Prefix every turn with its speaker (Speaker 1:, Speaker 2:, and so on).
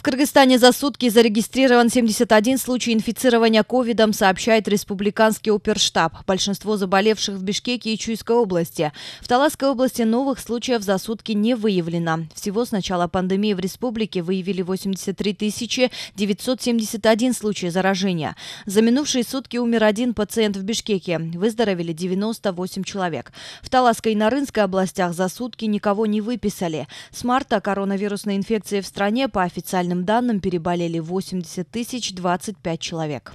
Speaker 1: В Кыргызстане за сутки зарегистрирован 71 случай инфицирования ковидом, сообщает республиканский оперштаб. Большинство заболевших в Бишкеке и Чуйской области. В Таласской области новых случаев за сутки не выявлено. Всего с начала пандемии в республике выявили 83 971 случай заражения. За минувшие сутки умер один пациент в Бишкеке. Выздоровели 98 человек. В Таласской и Нарынской областях за сутки никого не выписали. С марта коронавирусной инфекции в стране по официальным официальным данным, переболели 80 тысяч 25 человек.